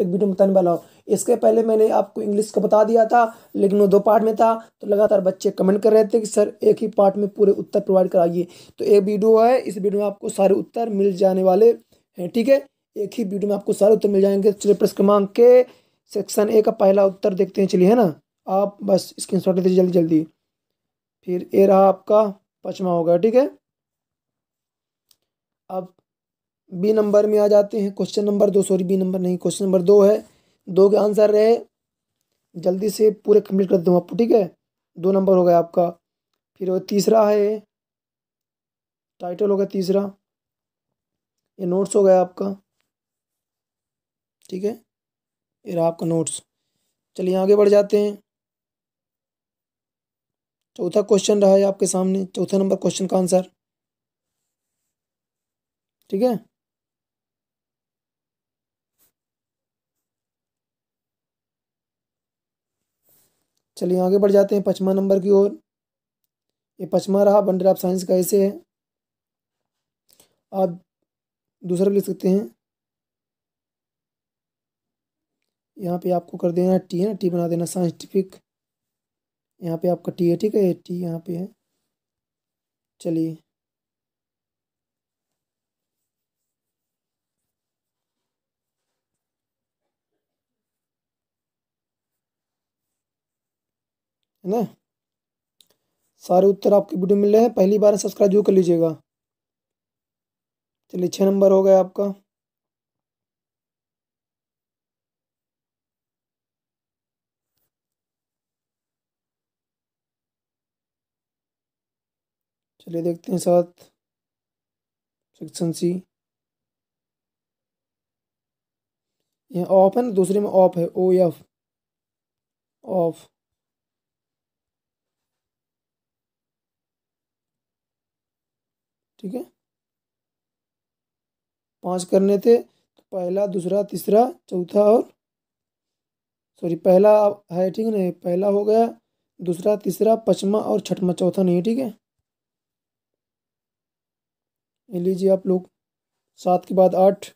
एक वीडियो बताने वाला हूँ इसके पहले मैंने आपको इंग्लिश का बता दिया था लेकिन वो दो पार्ट में था तो लगातार बच्चे कमेंट कर रहे थे कि सर एक ही पार्ट में पूरे उत्तर प्रोवाइड कराइए तो एक वीडियो है इस वीडियो में आपको सारे उत्तर मिल जाने वाले हैं ठीक है एक ही वीडियो में आपको सारे उत्तर मिल जाएंगे चलिए प्रश्न क्रमांक के सेक्शन ए का पहला उत्तर देखते हैं चलिए है ना आप बस स्क्रीन शॉट लेते जल्दी जल्दी फिर ए रहा आपका पचमा होगा ठीक है अब बी नंबर में आ जाते हैं क्वेश्चन नंबर दो सॉरी बी नंबर नहीं क्वेश्चन नंबर दो है दो के आंसर रहे जल्दी से पूरे कंप्लीट कर दूँ आपको ठीक है दो नंबर हो गया आपका फिर तीसरा है टाइटल हो गया तीसरा ये नोट्स हो गया आपका ठीक है ये रहा आपका नोट्स चलिए आगे बढ़ जाते हैं चौथा क्वेश्चन रहा है आपके सामने चौथा नंबर क्वेश्चन का आंसर ठीक है चलिए आगे बढ़ जाते हैं पचमा नंबर की ओर ये पचमा रहा बंडल ऑफ साइंस का ऐसे है आप दूसरा भी लिख सकते हैं यहाँ पे आपको कर देना टी है ना टी बना देना साइंटिफिक यहाँ पे आपका टी है ठीक है टी यहाँ पे है चलिए है ना सारे उत्तर आपके वीडियो मिल रहे हैं पहली बार सब्सक्राइब जो कर लीजिएगा चलिए छः नंबर हो गया आपका चलिए देखते हैं साथ सेक्शन सी यहाँ ऑफ है ना दूसरे में ऑफ है ओ एफ ऑफ ठीक है पांच करने थे तो पहला दूसरा तीसरा चौथा और सॉरी पहला है ठीक है पहला हो गया दूसरा तीसरा पचमा और छठवा चौथा नहीं है ठीक है लीजिए आप लोग सात के बाद आठ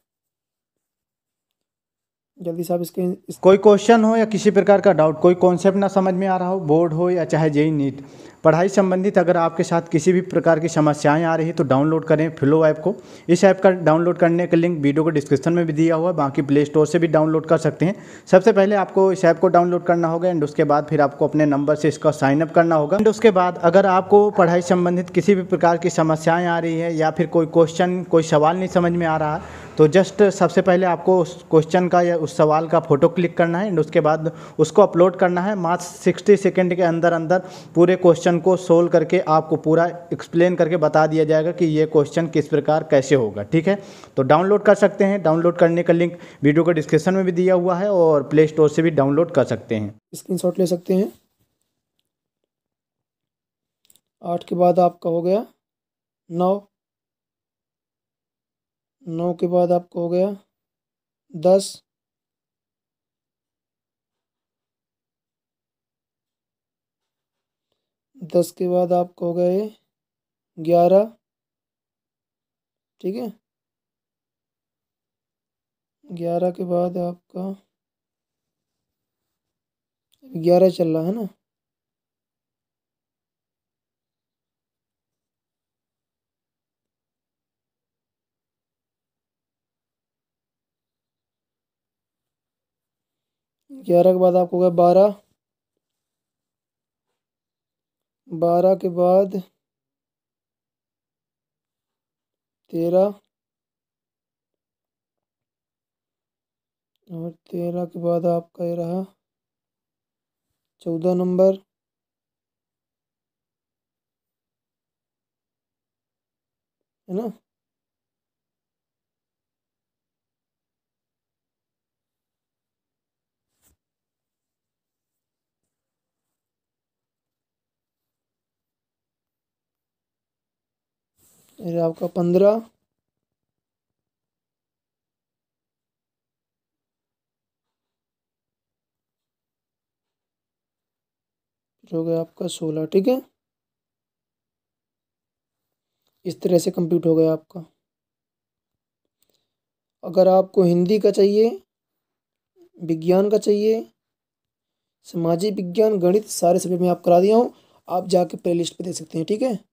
जल्दी साहब इसके कोई क्वेश्चन हो या किसी प्रकार का डाउट कोई कॉन्सेप्ट ना समझ में आ रहा हो बोर्ड हो या चाहे जेई नीट पढ़ाई संबंधित अगर आपके साथ किसी भी प्रकार की समस्याएं आ रही है तो डाउनलोड करें फ्लो ऐप को इस ऐप का डाउनलोड करने का लिंक वीडियो को डिस्क्रिप्शन में भी दिया हुआ है बाकी प्ले स्टोर से भी डाउनलोड कर सकते हैं सबसे पहले आपको इस ऐप को डाउनलोड करना होगा एंड उसके बाद फिर आपको अपने नंबर से इसका साइनअप करना होगा एंड उसके बाद अगर आपको पढ़ाई संबंधित किसी भी प्रकार की समस्याएँ आ रही है या फिर कोई क्वेश्चन कोई सवाल नहीं समझ में आ रहा तो जस्ट सबसे पहले आपको उस क्वेश्चन का या उस सवाल का फ़ोटो क्लिक करना है एंड उसके बाद उसको अपलोड करना है मात्र सिक्सटी सेकेंड के अंदर अंदर पूरे क्वेश्चन क्वेश्चन को सोल्व करके आपको पूरा एक्सप्लेन करके बता दिया जाएगा कि ये क्वेश्चन किस प्रकार कैसे होगा ठीक है तो डाउनलोड कर सकते हैं डाउनलोड करने का लिंक वीडियो के डिस्क्रिप्शन में भी दिया हुआ है और प्ले स्टोर से भी डाउनलोड कर सकते हैं स्क्रीन ले सकते हैं आठ के बाद आपका हो गया नौ नौ के बाद आपका हो गया दस दस के बाद आपको हो गए ग्यारह ठीक है ग्यारह के बाद आपका ग्यारह चल रहा है ना ग्यारह के बाद आपको हो गया बारह बारह के बाद तेरह और तेरह के बाद आपका ये रहा चौदह नंबर है ना ये आपका पंद्रह हो गया आपका सोलह ठीक है इस तरह से कंप्लीट हो गया आपका अगर आपको हिंदी का चाहिए विज्ञान का चाहिए सामाजिक विज्ञान गणित सारे सब्जेक्ट में आप करा दिया हूँ आप जाके प्ले लिस्ट पर दे सकते हैं ठीक है